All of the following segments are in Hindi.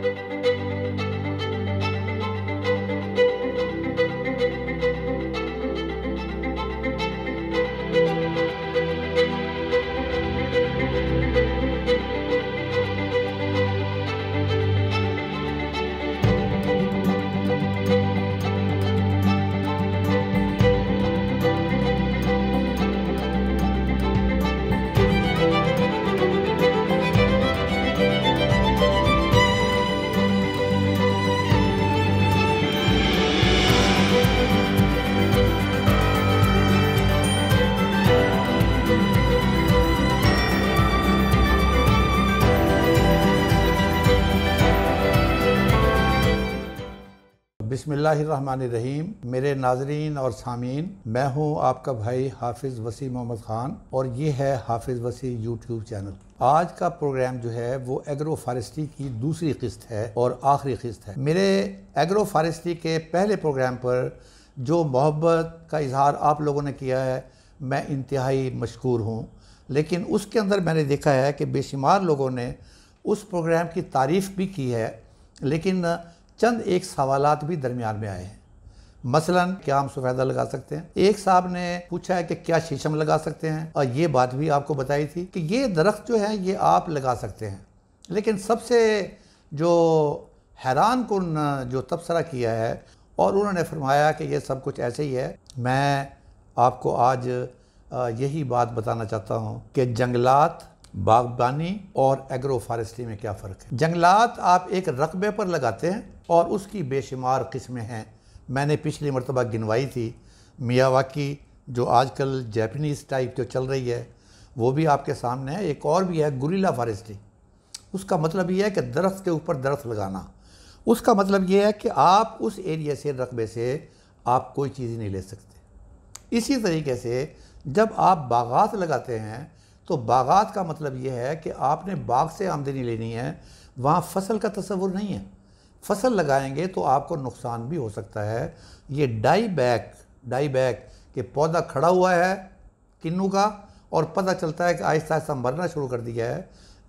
Música बिसमीम मेरे नाजरीन और सामीन मैं हूँ आपका भाई हाफिज़ वसी मोहम्मद ख़ान और ये है हाफिज़ वसी यूट्यूब चैनल आज का प्रोग्राम जो है वो एग्रो फॉरेस्ट्री की दूसरी किस्त है और आखिरी किस्त है मेरे एग्रो फॉरेस्ट्री के पहले प्रोग्राम पर जो मोहब्बत का इजहार आप लोगों ने किया है मैं इंतहाई मशहूर हूँ लेकिन उसके अंदर मैंने देखा है कि बेशुमार लोगों ने उस प्रोग्राम की तारीफ़ भी की है लेकिन चंद एक सवाल भी दरमियान में आए हैं मसलन क्या हम सफ़ेदा लगा सकते हैं एक साहब ने पूछा है कि क्या शीशम लगा सकते हैं और ये बात भी आपको बताई थी कि ये दरख्त जो है ये आप लगा सकते हैं लेकिन सबसे जो हैरान कन जो तबसरा किया है और उन्होंने फरमाया कि ये सब कुछ ऐसे ही है मैं आपको आज यही बात बताना चाहता हूँ कि जंगलात बागबानी और एग्रो फॉरेस्ट्री में क्या फ़र्क है जंगलात आप एक रकबे पर लगाते हैं और उसकी बेशुमार किस्में हैं मैंने पिछली मरतबा गिनवाई थी मियावाकी जो आजकल जैपनीज़ टाइप जो चल रही है वो भी आपके सामने है एक और भी है गुरीला फॉरेस्टिंग उसका मतलब ये है कि दरख्त के ऊपर दरख्त लगाना उसका मतलब ये है कि आप उस एरिया से रकबे से आप कोई चीज़ नहीं ले सकते इसी तरीके से जब आप बागात लगाते हैं तो बागात का मतलब ये है कि आपने बाग से आमदनी लेनी है वहाँ फसल का तस्वुर नहीं है फसल लगाएंगे तो आपको नुकसान भी हो सकता है ये डाई बैक डाई बैक के पौधा खड़ा हुआ है किन्नू का और पता चलता है कि आहिस्ता आहिस्ता मरना शुरू कर दिया है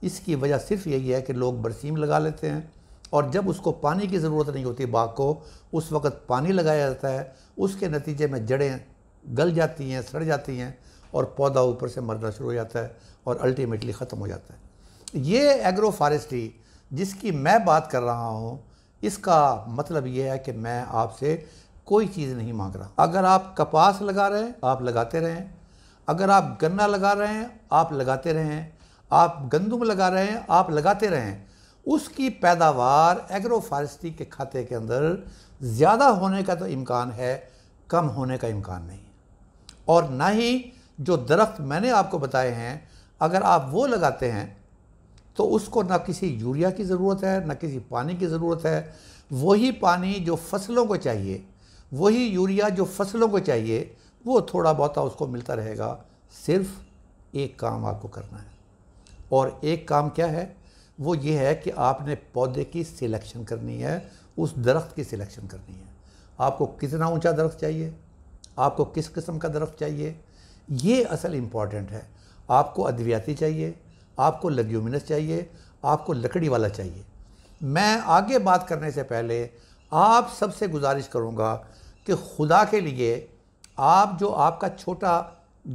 इसकी वजह सिर्फ यही है कि लोग बरसीम लगा लेते हैं और जब उसको पानी की ज़रूरत नहीं होती बाग को उस वक्त पानी लगाया जाता है उसके नतीजे में जड़ें गल जाती हैं सड़ जाती हैं और पौधा ऊपर से मरना शुरू हो जाता है और अल्टीमेटली ख़त्म हो जाता है ये एग्रो फॉरेस्ट्री जिसकी मैं बात कर रहा हूँ इसका मतलब यह है कि मैं आपसे कोई चीज़ नहीं मांग रहा अगर आप कपास लगा रहे हैं आप लगाते रहें अगर आप गन्ना लगा रहे हैं आप लगाते रहें आप गंदम लगा रहे हैं आप लगाते रहें उसकी पैदावार एग्रो के खाते के अंदर ज़्यादा होने का तो इम्कान है कम होने का इम्कान नहीं और ना ही जो दरख्त मैंने आपको बताए हैं अगर आप वो लगाते हैं तो उसको ना किसी यूरिया की ज़रूरत है ना किसी पानी की ज़रूरत है वही पानी जो फसलों को चाहिए वही यूरिया जो फसलों को चाहिए वो थोड़ा बहुत उसको मिलता रहेगा सिर्फ एक काम आपको करना है और एक काम क्या है वो ये है कि आपने पौधे की सिलेक्शन करनी है उस दरख्त की सिलेक्शन करनी है आपको कितना ऊंचा दरख्त चाहिए आपको किस किस्म का दरख्त चाहिए ये असल इम्पॉर्टेंट है आपको अद्वियाती चाहिए आपको लग्यूमिनस चाहिए आपको लकड़ी वाला चाहिए मैं आगे बात करने से पहले आप सबसे गुजारिश करूँगा कि खुदा के लिए आप जो आपका छोटा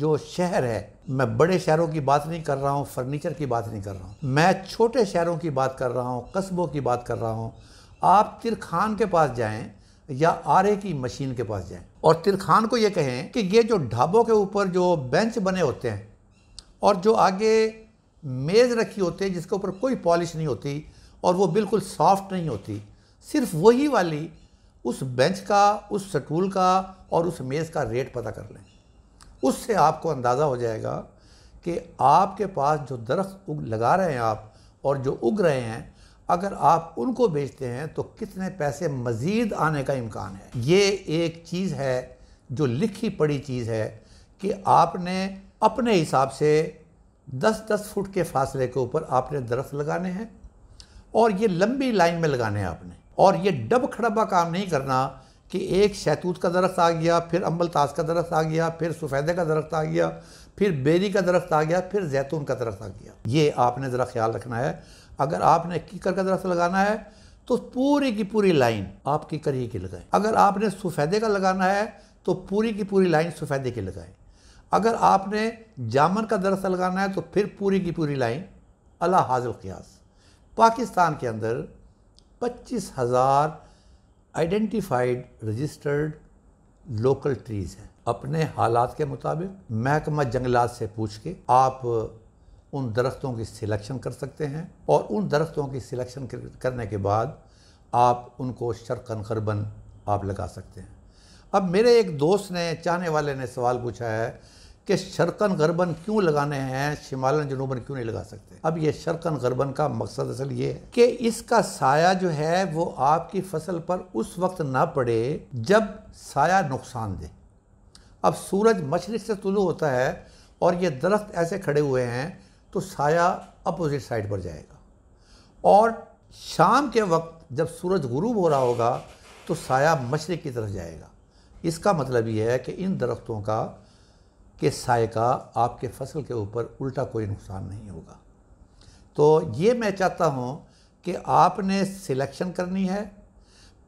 जो शहर है मैं बड़े शहरों की बात नहीं कर रहा हूँ फर्नीचर की बात नहीं कर रहा हूँ मैं छोटे शहरों की बात कर रहा हूँ कस्बों की बात कर रहा हूँ आप तिरखान के पास जाएं या आरे की मशीन के पास जाएं और तिरखान को ये कहें कि ये जो ढाबों के ऊपर जो बेंच बने होते हैं और जो आगे मेज़ रखी होती है जिसके ऊपर कोई पॉलिश नहीं होती और वो बिल्कुल सॉफ्ट नहीं होती सिर्फ वही वाली उस बेंच का उस स्टूल का और उस मेज़ का रेट पता कर लें उससे आपको अंदाज़ा हो जाएगा कि आपके पास जो दरख्त लगा रहे हैं आप और जो उग रहे हैं अगर आप उनको बेचते हैं तो कितने पैसे मज़ीद आने का इम्कान है ये एक चीज़ है जो लिखी पड़ी चीज़ है कि आपने अपने हिसाब से दस दस फुट के फासले के ऊपर आपने दरख्त लगाने हैं और ये लंबी लाइन में लगाने हैं आपने और ये डब खड़बा काम नहीं करना कि एक शैतूत का दरख्त आ गया फिर अम्बल ताश का दरख्त आ गया फिर सफ़ेदे का दरख्त आ गया फिर बेरी का दरख्त आ गया फिर जैतून का दरख्त आ गया ये आपने ज़रा ख्याल रखना है अगर आपने कीकर का दरख्त लगाना है तो पूरी की पूरी लाइन आप कीकर ही की लगाएं अगर आपने सफ़ेदे का लगाना है तो पूरी की पूरी लाइन सफ़ेदे की लगाएं अगर आपने जामन का दरस लगाना है तो फिर पूरी की पूरी लाइन अला हाजल क्यास पाकिस्तान के अंदर पच्चीस हज़ार आइडेंटिफाइड रजिस्टर्ड लोकल ट्रीज़ हैं अपने हालात के मुताबिक महकमा जंगलात से पूछ के आप उन दरख्तों की सिलेक्शन कर सकते हैं और उन दरख्तों की सिलेक्शन करने के बाद आप उनको शरकन खरबन आप लगा सकते हैं अब मेरे एक दोस्त ने चाहने वाले ने सवाल पूछा है कि शर्कन गरबन क्यों लगाने हैं शिमालन जनूबन क्यों नहीं लगा सकते अब ये शर्कन गरबन का मकसद असल ये है कि इसका साया जो है वो आपकी फसल पर उस वक्त ना पड़े जब साया नुकसान दे अब सूरज मशरक से तुलू होता है और ये दरख्त ऐसे खड़े हुए हैं तो साया अपोजिट साइड पर जाएगा और शाम के वक्त जब सूरज गुरूब हो रहा होगा तो साया मशरक की तरफ जाएगा इसका मतलब ये है कि इन दरख्तों का के साय का आपके फसल के ऊपर उल्टा कोई नुकसान नहीं होगा तो ये मैं चाहता हूँ कि आपने सिलेक्शन करनी है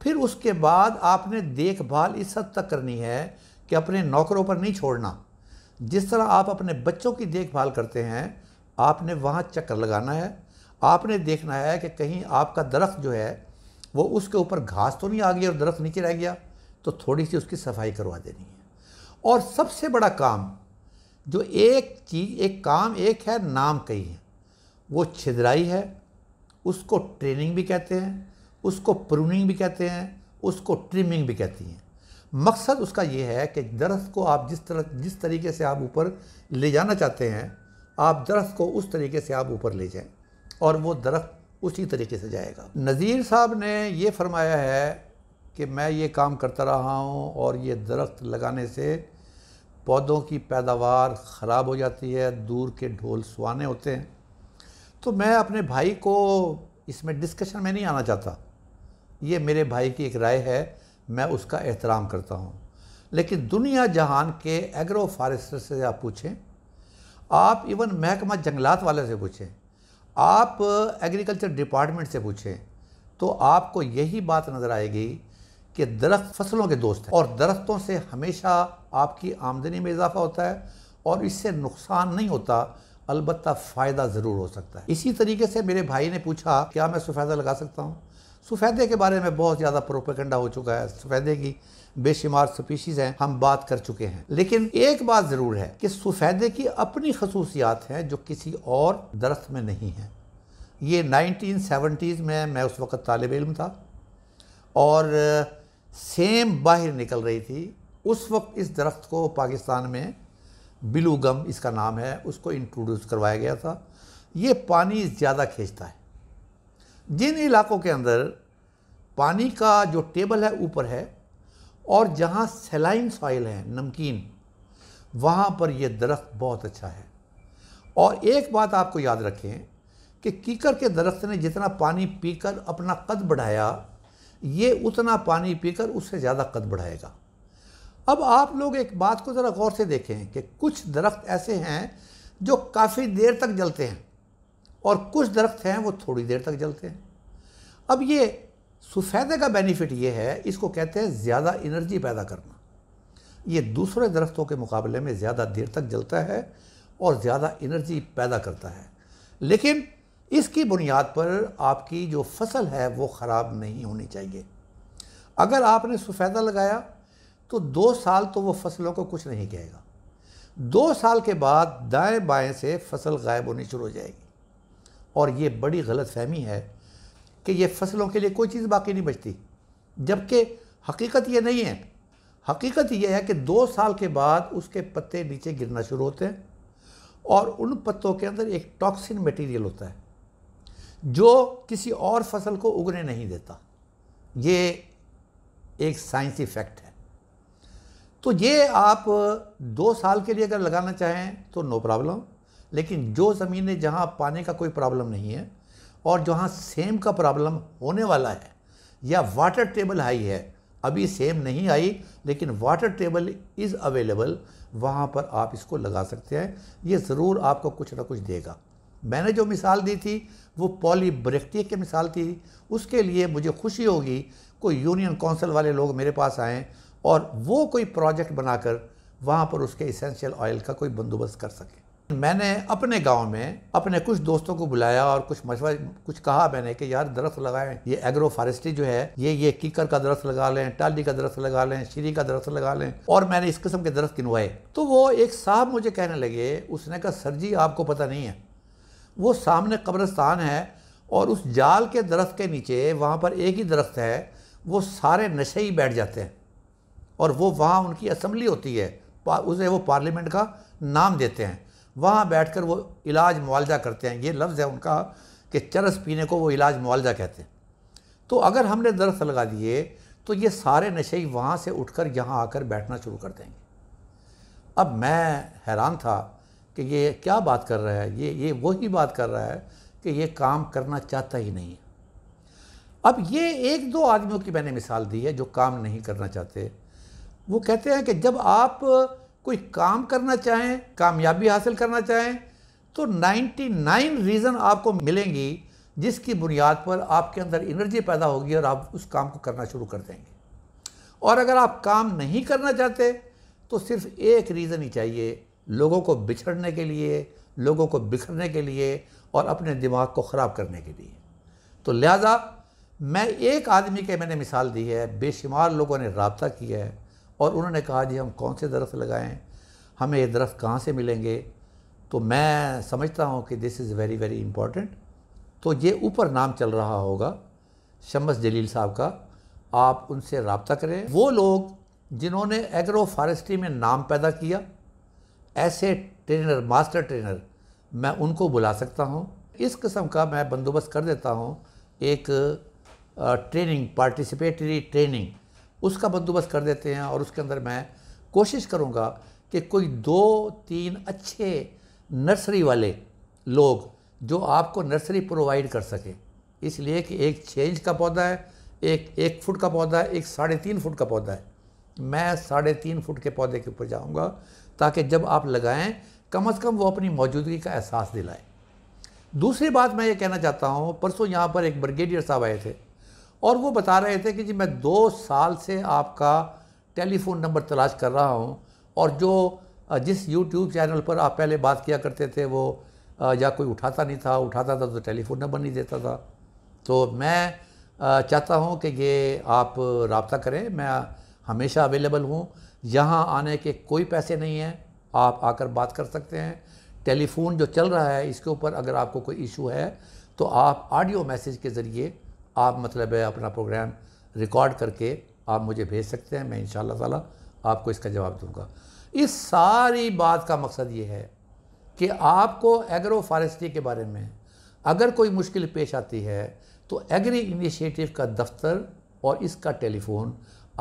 फिर उसके बाद आपने देखभाल इस हद तक करनी है कि अपने नौकरों पर नहीं छोड़ना जिस तरह आप अपने बच्चों की देखभाल करते हैं आपने वहाँ चक्कर लगाना है आपने देखना है कि कहीं आपका दरख्त जो है वो उसके ऊपर घास तो नहीं आ गई और दरख्त नीचे रह गया तो थोड़ी सी उसकी सफाई करवा देनी है और सबसे बड़ा काम जो एक चीज एक काम एक है नाम कई है वो छिदराई है उसको ट्रेनिंग भी कहते हैं उसको प्रूनिंग भी कहते हैं उसको ट्रिमिंग भी कहती हैं मकसद उसका ये है कि दरख्त को आप जिस तरह जिस तरीके से आप ऊपर ले जाना चाहते हैं आप दरख्त को उस तरीके से आप ऊपर ले जाएं और वो दरख्त उसी तरीके से जाएगा नज़ीर साहब ने ये फरमाया है कि मैं ये काम करता रहा हूँ और ये दरख्त लगाने से पौधों की पैदावार ख़राब हो जाती है दूर के ढोल सुहाने होते हैं तो मैं अपने भाई को इसमें डिस्कशन में नहीं आना चाहता ये मेरे भाई की एक राय है मैं उसका एहतराम करता हूँ लेकिन दुनिया जहान के एग्रो फॉरेस्टर से आप पूछें आप इवन महकमा जंगलात वाले से पूछें आप एग्रीकल्चर डिपार्टमेंट से पूछें तो आपको यही बात नज़र आएगी कि दरख्त फसलों के दोस्त हैं और दरख्तों से हमेशा आपकी आमदनी में इजाफा होता है और इससे नुकसान नहीं होता अलबत्त फ़ायदा ज़रूर हो सकता है इसी तरीके से मेरे भाई ने पूछा क्या मैं सफ़ैदा लगा सकता हूँ सफ़ैदे के बारे में बहुत ज़्यादा प्रोपेगंडा हो चुका है सफ़ैदे की बेशुमार स्पीशीज़ हैं हम बात कर चुके हैं लेकिन एक बात ज़रूर है कि सफ़ैदे की अपनी खसूसियात हैं जो किसी और दरख्त में नहीं हैं ये नाइनटीन में मैं उस वक़्त तालब इल्म था और सेम बाहर निकल रही थी उस वक्त इस दरख्त को पाकिस्तान में बिलू गम इसका नाम है उसको इंट्रोड्यूस करवाया गया था ये पानी ज़्यादा खींचता है जिन इलाकों के अंदर पानी का जो टेबल है ऊपर है और जहाँ सेलाइन सॉइल है नमकीन वहाँ पर यह दरख्त बहुत अच्छा है और एक बात आपको याद रखें कि कीकर के दरख्त ने जितना पानी पीकर अपना कद बढ़ाया ये उतना पानी पीकर उससे ज़्यादा कद बढ़ाएगा अब आप लोग एक बात को ज़रा गौर से देखें कि कुछ दरख्त ऐसे हैं जो काफ़ी देर तक जलते हैं और कुछ दरख्त हैं वो थोड़ी देर तक जलते हैं अब ये सफ़ेदे का बेनिफिट ये है इसको कहते हैं ज़्यादा एनर्जी पैदा करना ये दूसरे दरख्तों के मुकाबले में ज़्यादा देर तक जलता है और ज़्यादा एनर्जी पैदा करता है लेकिन इसकी बुनियाद पर आपकी जो फसल है वो ख़राब नहीं होनी चाहिए अगर आपने सफ़ेदा लगाया तो दो साल तो वो फसलों को कुछ नहीं कहेगा दो साल के बाद दाएं बाएं से फसल गायब होनी शुरू हो जाएगी और ये बड़ी गलत फहमी है कि ये फसलों के लिए कोई चीज़ बाकी नहीं बचती जबकि हकीकत ये नहीं है हकीकत यह है कि दो साल के बाद उसके पत्ते नीचे गिरना शुरू होते हैं और उन पत्तों के अंदर एक टॉक्सिन मटेरियल होता है जो किसी और फसल को उगने नहीं देता ये एक साइंस इफेक्ट है तो ये आप दो साल के लिए अगर लगाना चाहें तो नो प्रॉब्लम लेकिन जो ज़मीनें जहाँ पानी का कोई प्रॉब्लम नहीं है और जहाँ सेम का प्रॉब्लम होने वाला है या वाटर टेबल हाई है अभी सेम नहीं आई लेकिन वाटर टेबल इज़ अवेलेबल वहाँ पर आप इसको लगा सकते हैं ये ज़रूर आपको कुछ ना कुछ देगा मैंने जो मिसाल दी थी वो पॉली ब्रेक्टिय की मिसाल थी उसके लिए मुझे खुशी होगी कोई यूनियन काउंसिल वाले लोग मेरे पास आएँ और वो कोई प्रोजेक्ट बनाकर वहाँ पर उसके इसेंशियल ऑयल का कोई बंदोबस्त कर सके मैंने अपने गांव में अपने कुछ दोस्तों को बुलाया और कुछ मशवरा कुछ कहा मैंने कि यार दरख्त लगाएं ये एग्रो फॉरेस्ट्री जो है ये ये कीकर का दरख्त लगा लें टाली का दरख्त लगा लें श्री का दरख्त लगा लें और मैंने इस किस्म के दरख्त गिनवाए तो वो एक साहब मुझे कहने लगे उसने कहा सर जी आपको पता नहीं है वो सामने कब्रस्तान है और उस जाल के दरख्त के नीचे वहाँ पर एक ही दरख्त है वो सारे नशे ही बैठ जाते हैं और वो वहाँ उनकी असम्बली होती है उसे वो पार्लियामेंट का नाम देते हैं वहाँ बैठ कर वो इलाज मुआवजा करते हैं ये लफ्ज़ है उनका कि चरस पीने को वो इलाज मुआवजा कहते हैं तो अगर हमने दरख्त लगा दिए तो ये सारे नशे ही वहाँ से उठकर यहाँ आकर बैठना शुरू कर देंगे अब मैं हैरान था कि ये क्या बात कर रहा है ये ये वही बात कर रहा है कि ये काम करना चाहता ही नहीं अब ये एक दो आदमियों की मैंने मिसाल दी है जो काम नहीं करना चाहते वो कहते हैं कि जब आप कोई काम करना चाहें कामयाबी हासिल करना चाहें तो 99 रीज़न आपको मिलेंगी जिसकी बुनियाद पर आपके अंदर एनर्जी पैदा होगी और आप उस काम को करना शुरू कर देंगे और अगर आप काम नहीं करना चाहते तो सिर्फ एक रीज़न ही चाहिए लोगों को बिछड़ने के लिए लोगों को बिखरने के लिए और अपने दिमाग को ख़राब करने के लिए तो लिहाजा मैं एक आदमी के मैंने मिसाल दी है बेशुमार लोगों ने रबता किया है और उन्होंने कहा जी हम कौन से दरख्त लगाएं हमें ये दरख्त कहाँ से मिलेंगे तो मैं समझता हूँ कि this is very very important तो ये ऊपर नाम चल रहा होगा शमस जलील साहब का आप उनसे रबता करें वो लोग जिन्होंने एग्रो फॉरेस्ट्री में नाम पैदा किया ऐसे ट्रेनर मास्टर ट्रेनर मैं उनको बुला सकता हूँ इस किस्म का मैं बंदोबस्त कर देता हूँ एक ट्रेनिंग पार्टिसिपेटरी ट्रेनिंग उसका बंदोबस्त कर देते हैं और उसके अंदर मैं कोशिश करूँगा कि कोई दो तीन अच्छे नर्सरी वाले लोग जो आपको नर्सरी प्रोवाइड कर सकें इसलिए कि एक छः का पौधा है एक एक फुट का पौधा है एक साढ़े तीन फुट का पौधा है मैं साढ़े तीन फुट के पौधे के ऊपर जाऊँगा ताकि जब आप लगाएं कम अज़ कम वो अपनी मौजूदगी का एहसास दिलाए दूसरी बात मैं ये कहना चाहता हूँ परसों यहाँ पर एक ब्रिगेडियर साहब आए थे और वो बता रहे थे कि जी मैं दो साल से आपका टेलीफोन नंबर तलाश कर रहा हूँ और जो जिस यूट्यूब चैनल पर आप पहले बात किया करते थे वो या कोई उठाता नहीं था उठाता था तो टेलीफोन नंबर नहीं देता था तो मैं चाहता हूँ कि ये आप रबता करें मैं हमेशा अवेलेबल हूँ यहाँ आने के कोई पैसे नहीं हैं आप आकर बात कर सकते हैं टेलीफोन जो चल रहा है इसके ऊपर अगर आपको कोई इशू है तो आप ऑडियो मैसेज के ज़रिए आप मतलब है अपना प्रोग्राम रिकॉर्ड करके आप मुझे भेज सकते हैं मैं इन ताला आपको इसका जवाब दूंगा इस सारी बात का मकसद ये है कि आपको एग्रो फॉरेस्ट्री के बारे में अगर कोई मुश्किल पेश आती है तो एग्री इनिशिएटिव का दफ्तर और इसका टेलीफोन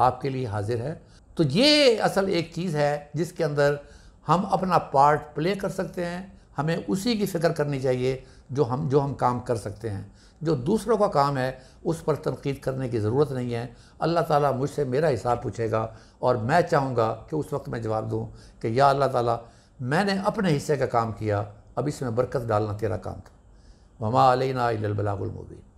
आपके लिए हाजिर है तो ये असल एक चीज़ है जिसके अंदर हम अपना पार्ट प्ले कर सकते हैं हमें उसी की फिक्र करनी चाहिए जो हम जो हम काम कर सकते हैं जो दूसरों का काम है उस पर तनकीद करने की ज़रूरत नहीं है अल्लाह ताला मुझसे मेरा हिसाब पूछेगा और मैं चाहूँगा कि उस वक्त मैं जवाब दूँ कि या अल्लाह ताला मैंने अपने हिस्से का काम किया अब इसमें बरकत डालना तेरा काम था ममा अलना बलागुलमबीन